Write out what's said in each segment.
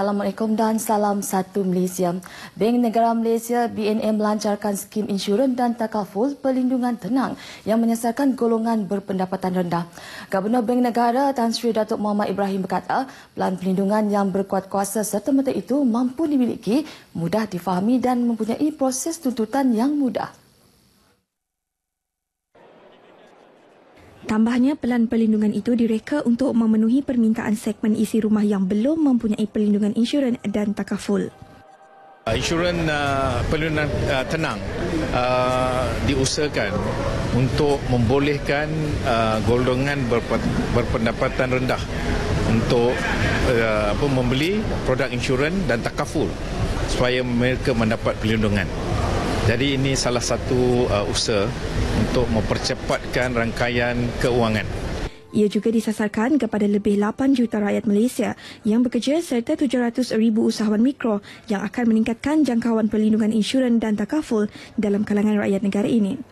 Assalamualaikum dan salam satu Malaysia. Bank Negara Malaysia BNM melancarkan skim insurans dan takaful pelindungan tenang yang menyasarkan golongan berpendapatan rendah. Gubernur Bank Negara Tan Sri Datuk Muhammad Ibrahim berkata, pelan pelindungan yang berkuat kuasa serta merta itu mampu dimiliki, mudah difahami dan mempunyai proses tuntutan yang mudah. Tambahnya, pelan perlindungan itu direka untuk memenuhi permintaan segmen isi rumah yang belum mempunyai perlindungan insurans dan takaful. Ah, insurans uh, ah, perlindungan uh, ah, tenang uh, diusahakan untuk membolehkan uh, golongan berpe- berpendapatan rendah untuk uh, apa, membeli produk insurans dan takaful supaya mereka mendapat perlindungan. Jadi ini salah satu uh, usaha untuk mempercepatkan rangkaian keuangan. Ia juga disasarkan kepada lebih 8 juta rakyat Malaysia yang bekerja serta 700 ribu usahawan mikro yang akan meningkatkan jangkauan perlindungan insurans dan takaful dalam kalangan rakyat negara ini.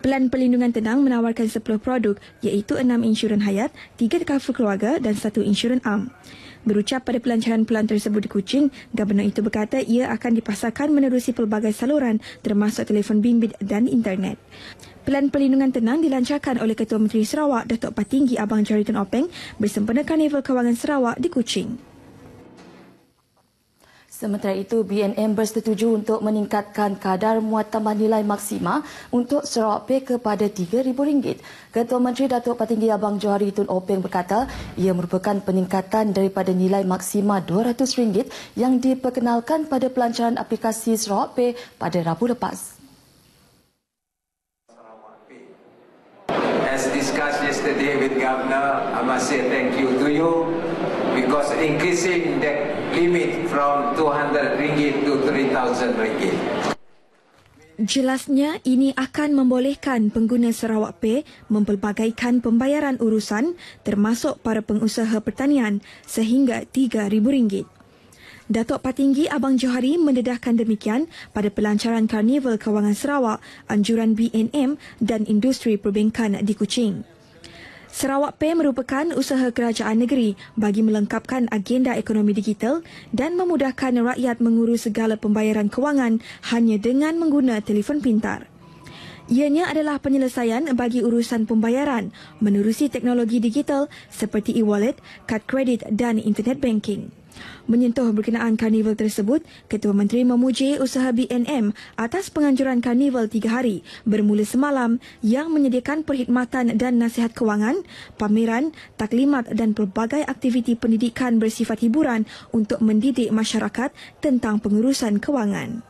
Pelan Perlindungan Tenang menawarkan 10 produk iaitu 6 insurans hayat, 3 takaful keluarga dan 1 insurans am. Berucap pada pelancaran pelan tersebut di Kuching, Gabenor itu berkata ia akan dipasarkan menerusi pelbagai saluran termasuk telefon bimbit dan internet. Pelan perlindungan tenang dilancarkan oleh Ketua Menteri Sarawak, Datuk Patinggi Abang Jariton Openg bersempena Karnival Kewangan Sarawak di Kuching. Sementara itu, BNM bersetuju untuk meningkatkan kadar muat tambah nilai maksima untuk serawak pay kepada RM3,000. Ketua Menteri Datuk Patinggi Abang Johari Tun Openg berkata ia merupakan peningkatan daripada nilai maksima RM200 yang diperkenalkan pada pelancaran aplikasi serawak pay pada Rabu lepas. As discussed yesterday with Governor, I must say thank you to you because increasing the limit from 200 ringgit to 3000 ringgit. Jelasnya ini akan membolehkan pengguna Sarawak Pay mempelbagaikan pembayaran urusan termasuk para pengusaha pertanian sehingga rm ringgit. Datuk Patinggi Abang Johari mendedahkan demikian pada pelancaran Karnival Kewangan Sarawak, anjuran BNM dan industri perbankan di Kuching. Sarawak Pay merupakan usaha kerajaan negeri bagi melengkapkan agenda ekonomi digital dan memudahkan rakyat mengurus segala pembayaran kewangan hanya dengan menggunakan telefon pintar. Ianya adalah penyelesaian bagi urusan pembayaran menerusi teknologi digital seperti e-wallet, kad kredit dan internet banking. Menyentuh berkenaan karnival tersebut, Ketua Menteri memuji usaha BNM atas penganjuran karnival tiga hari bermula semalam yang menyediakan perkhidmatan dan nasihat kewangan, pameran, taklimat dan pelbagai aktiviti pendidikan bersifat hiburan untuk mendidik masyarakat tentang pengurusan kewangan.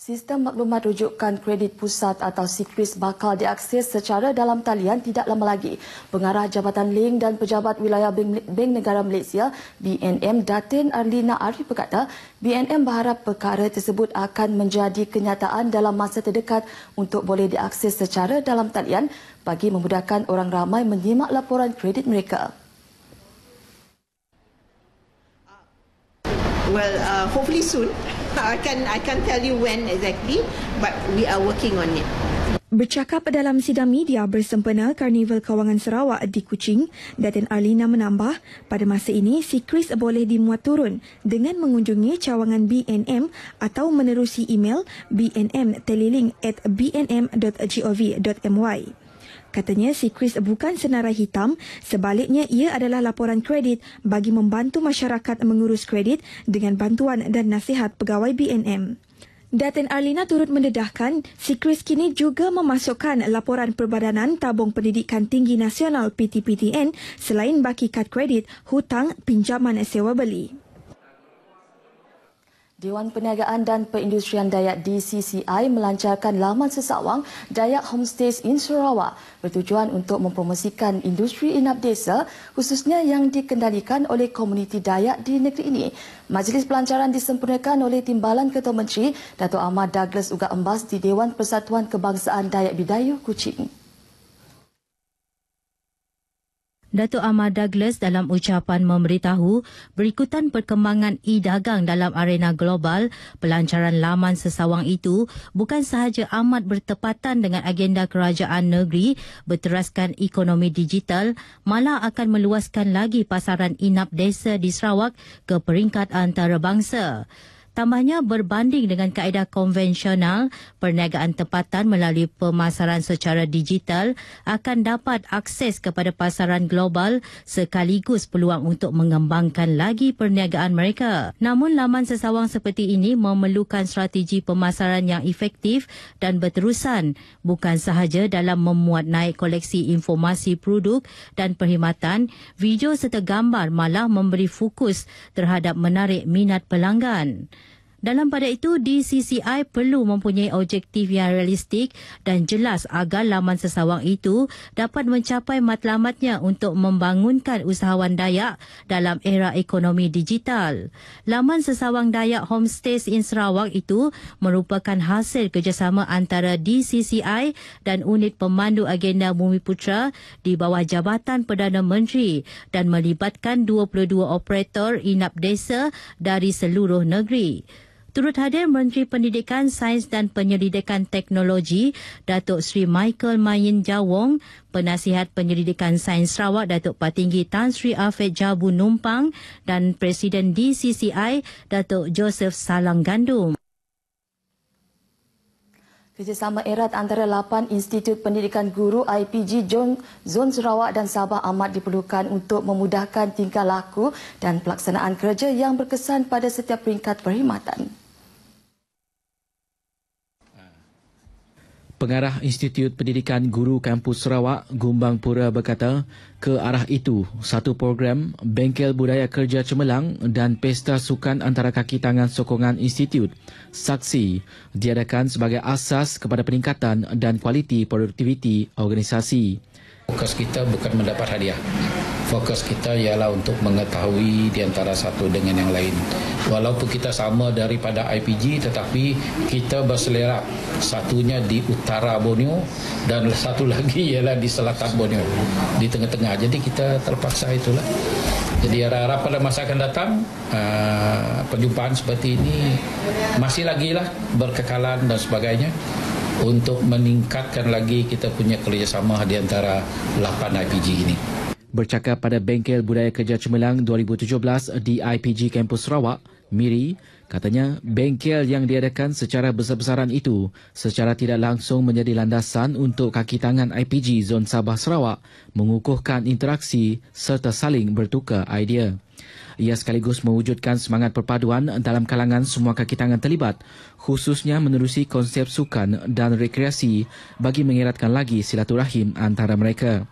Sistem maklumat rujukan kredit pusat atau Sikris bakal diakses secara dalam talian tidak lama lagi. Pengarah Jabatan Link dan Pejabat Wilayah Bank Negara Malaysia, BNM Datin Arlina Arif berkata, BNM berharap perkara tersebut akan menjadi kenyataan dalam masa terdekat untuk boleh diakses secara dalam talian bagi memudahkan orang ramai menyimak laporan kredit mereka. well uh, hopefully soon i can i can tell you when exactly but we are working on it Bercakap dalam sidang media bersempena Karnival Kawangan Sarawak di Kuching, Datin Arlina menambah, pada masa ini si Chris boleh dimuat turun dengan mengunjungi cawangan BNM atau menerusi email bnmteliling at bnm.gov.my. Katanya si Chris bukan senarai hitam, sebaliknya ia adalah laporan kredit bagi membantu masyarakat mengurus kredit dengan bantuan dan nasihat pegawai BNM. Datin Arlina turut mendedahkan, si Chris kini juga memasukkan laporan perbadanan Tabung Pendidikan Tinggi Nasional PTPTN selain baki kad kredit, hutang, pinjaman sewa beli. Dewan Perniagaan dan Perindustrian Dayak DCCI melancarkan laman sesawang Dayak Homestays in Sarawak bertujuan untuk mempromosikan industri inap desa khususnya yang dikendalikan oleh komuniti Dayak di negeri ini. Majlis pelancaran disempurnakan oleh Timbalan Ketua Menteri Datuk Ahmad Douglas Uga Embas di Dewan Persatuan Kebangsaan Dayak Bidayuh, Kuching. Datuk Ahmad Douglas dalam ucapan memberitahu berikutan perkembangan e-dagang dalam arena global, pelancaran laman sesawang itu bukan sahaja amat bertepatan dengan agenda kerajaan negeri berteraskan ekonomi digital, malah akan meluaskan lagi pasaran inap desa di Sarawak ke peringkat antarabangsa. Tambahnya berbanding dengan kaedah konvensional, perniagaan tempatan melalui pemasaran secara digital akan dapat akses kepada pasaran global sekaligus peluang untuk mengembangkan lagi perniagaan mereka. Namun laman sesawang seperti ini memerlukan strategi pemasaran yang efektif dan berterusan bukan sahaja dalam memuat naik koleksi informasi produk dan perkhidmatan, video serta gambar malah memberi fokus terhadap menarik minat pelanggan. Dalam pada itu, DCCI perlu mempunyai objektif yang realistik dan jelas agar laman sesawang itu dapat mencapai matlamatnya untuk membangunkan usahawan Dayak dalam era ekonomi digital. Laman sesawang Dayak Homestays in Sarawak itu merupakan hasil kerjasama antara DCCI dan unit pemandu agenda Bumi Putra di bawah Jabatan Perdana Menteri dan melibatkan 22 operator inap desa dari seluruh negeri. Turut hadir Menteri Pendidikan Sains dan Penyelidikan Teknologi, Datuk Sri Michael Mayin Jawong, Penasihat Penyelidikan Sains Sarawak, Datuk Patinggi Tan Sri Afid Jabu Numpang dan Presiden DCCI, Datuk Joseph Salang Gandum. Kerjasama erat antara 8 Institut Pendidikan Guru IPG Jong, Zon Sarawak dan Sabah amat diperlukan untuk memudahkan tingkah laku dan pelaksanaan kerja yang berkesan pada setiap peringkat perkhidmatan. Pengarah Institut Pendidikan Guru Kampus Sarawak, Gumbang Pura berkata, ke arah itu, satu program Bengkel Budaya Kerja Cemerlang dan Pesta Sukan Antara Kaki Tangan Sokongan Institut, Saksi, diadakan sebagai asas kepada peningkatan dan kualiti produktiviti organisasi. Fokus kita bukan mendapat hadiah fokus kita ialah untuk mengetahui di antara satu dengan yang lain. Walaupun kita sama daripada IPG tetapi kita berselera satunya di utara Borneo dan satu lagi ialah di selatan Borneo, di tengah-tengah. Jadi kita terpaksa itulah. Jadi harap-harap pada masa akan datang, uh, perjumpaan seperti ini masih lagi lah berkekalan dan sebagainya untuk meningkatkan lagi kita punya kerjasama di antara 8 IPG ini bercakap pada Bengkel Budaya Kerja Cemerlang 2017 di IPG Kampus Sarawak, Miri, katanya bengkel yang diadakan secara besar-besaran itu secara tidak langsung menjadi landasan untuk kaki tangan IPG Zon Sabah Sarawak mengukuhkan interaksi serta saling bertukar idea. Ia sekaligus mewujudkan semangat perpaduan dalam kalangan semua kaki tangan terlibat khususnya menerusi konsep sukan dan rekreasi bagi mengeratkan lagi silaturahim antara mereka.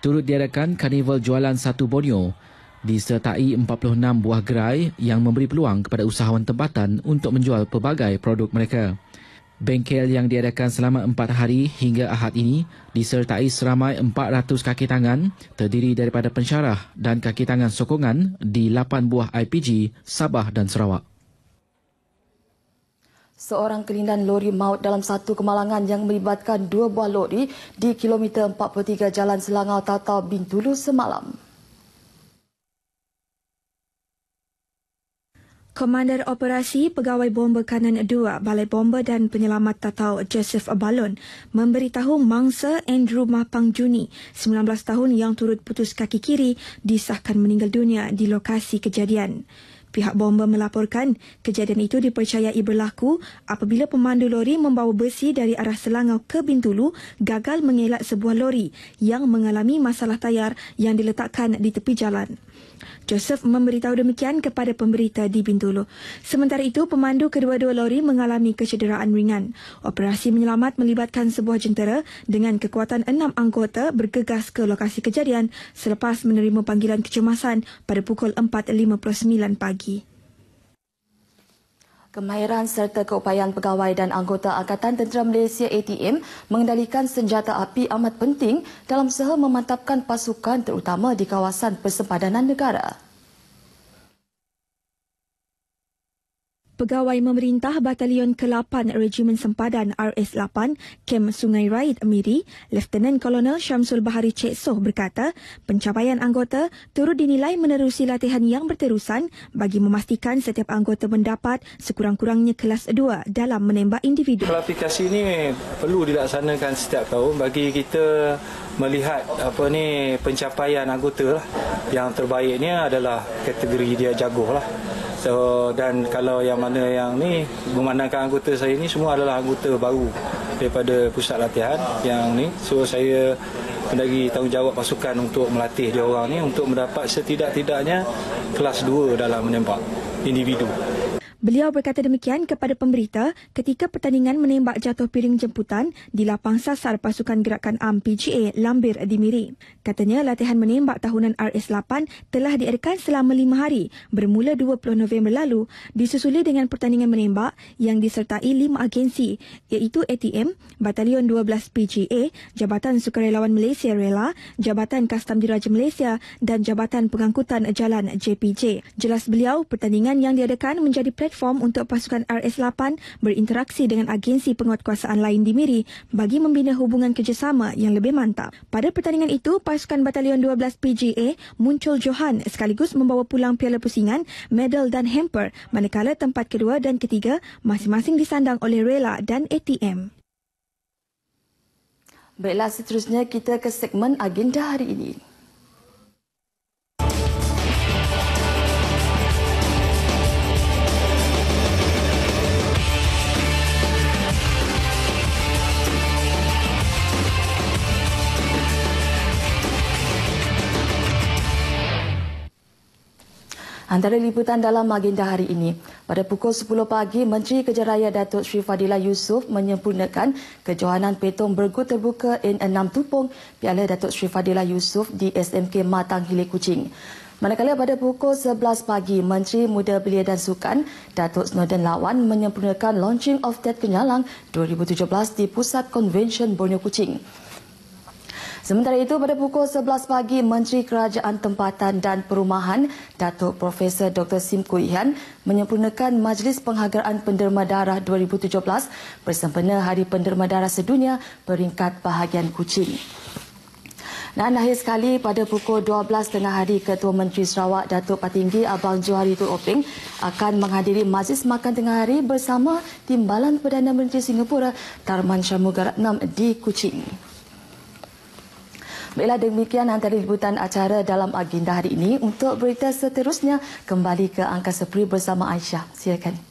Turut diadakan karnival jualan satu Borneo disertai 46 buah gerai yang memberi peluang kepada usahawan tempatan untuk menjual pelbagai produk mereka. Bengkel yang diadakan selama 4 hari hingga Ahad ini disertai seramai 400 kaki tangan terdiri daripada pensyarah dan kaki tangan sokongan di 8 buah IPG Sabah dan Sarawak. Seorang kelindan lori maut dalam satu kemalangan yang melibatkan dua buah lori di kilometer 43 Jalan Selangau Tatau Bintulu semalam. Komander Operasi Pegawai Bomba Kanan 2 Balai Bomba dan Penyelamat Tatau Joseph Abalon memberitahu mangsa Andrew Mahpang Juni, 19 tahun yang turut putus kaki kiri, disahkan meninggal dunia di lokasi kejadian. Pihak bomba melaporkan kejadian itu dipercayai berlaku apabila pemandu lori membawa besi dari arah Selangau ke Bintulu gagal mengelak sebuah lori yang mengalami masalah tayar yang diletakkan di tepi jalan. Joseph memberitahu demikian kepada pemberita di Bintulu. Sementara itu, pemandu kedua-dua lori mengalami kecederaan ringan. Operasi menyelamat melibatkan sebuah jentera dengan kekuatan enam anggota bergegas ke lokasi kejadian selepas menerima panggilan kecemasan pada pukul 4.59 pagi. Kemahiran serta keupayaan pegawai dan anggota Angkatan Tentera Malaysia ATM mengendalikan senjata api amat penting dalam seha memantapkan pasukan terutama di kawasan persempadanan negara. pegawai memerintah Batalion ke-8 Regimen Sempadan RS8, Kem Sungai Raid, Miri, Lieutenant Colonel Syamsul Bahari Cik Soh berkata, pencapaian anggota turut dinilai menerusi latihan yang berterusan bagi memastikan setiap anggota mendapat sekurang-kurangnya kelas 2 dalam menembak individu. Kualifikasi ini perlu dilaksanakan setiap tahun bagi kita melihat apa ni pencapaian anggota lah. yang terbaiknya adalah kategori dia jago lah. So dan kalau yang mana yang ni memandangkan anggota saya ni semua adalah anggota baru daripada pusat latihan yang ni. So saya lagi tanggungjawab pasukan untuk melatih dia orang ni untuk mendapat setidak-tidaknya kelas 2 dalam menembak individu. Beliau berkata demikian kepada pemberita ketika pertandingan menembak jatuh piring jemputan di lapang sasar pasukan gerakan am PGA Lambir di Miri. Katanya latihan menembak tahunan RS8 telah diadakan selama lima hari bermula 20 November lalu disusuli dengan pertandingan menembak yang disertai lima agensi iaitu ATM, Batalion 12 PGA, Jabatan Sukarelawan Malaysia Rela, Jabatan Kastam Diraja Malaysia dan Jabatan Pengangkutan Jalan JPJ. Jelas beliau pertandingan yang diadakan menjadi pre- platform untuk pasukan RS8 berinteraksi dengan agensi penguatkuasaan lain di Miri bagi membina hubungan kerjasama yang lebih mantap. Pada pertandingan itu, pasukan Batalion 12 PGA muncul Johan sekaligus membawa pulang piala pusingan, medal dan hamper manakala tempat kedua dan ketiga masing-masing disandang oleh Rela dan ATM. Baiklah, seterusnya kita ke segmen agenda hari ini. Antara liputan dalam agenda hari ini, pada pukul 10 pagi, Menteri Kerja Raya Datuk Sri Fadila Yusof menyempurnakan kejohanan petong bergu terbuka N6 Tupung Piala Datuk Sri Fadila Yusof di SMK Matang Hilir Kuching. Manakala pada pukul 11 pagi, Menteri Muda Belia dan Sukan, Datuk Snowden Lawan menyempurnakan launching of Ted Kenyalang 2017 di Pusat Convention Borneo Kuching. Sementara itu pada pukul 11 pagi Menteri Kerajaan Tempatan dan Perumahan Datuk Profesor Dr Sim Kuihan menyempurnakan Majlis Penghargaan Penderma Darah 2017 bersempena Hari Penderma Darah Sedunia peringkat bahagian Kuching. Dan akhir sekali pada pukul 12 tengah hari Ketua Menteri Sarawak Datuk Patinggi Abang Johari Tun Oping akan menghadiri majlis makan tengah hari bersama Timbalan Perdana Menteri Singapura Tarman Shamugaratnam di Kuching. Baiklah demikian antara liputan acara dalam agenda hari ini. Untuk berita seterusnya, kembali ke Angkasa Puri bersama Aisyah. Silakan.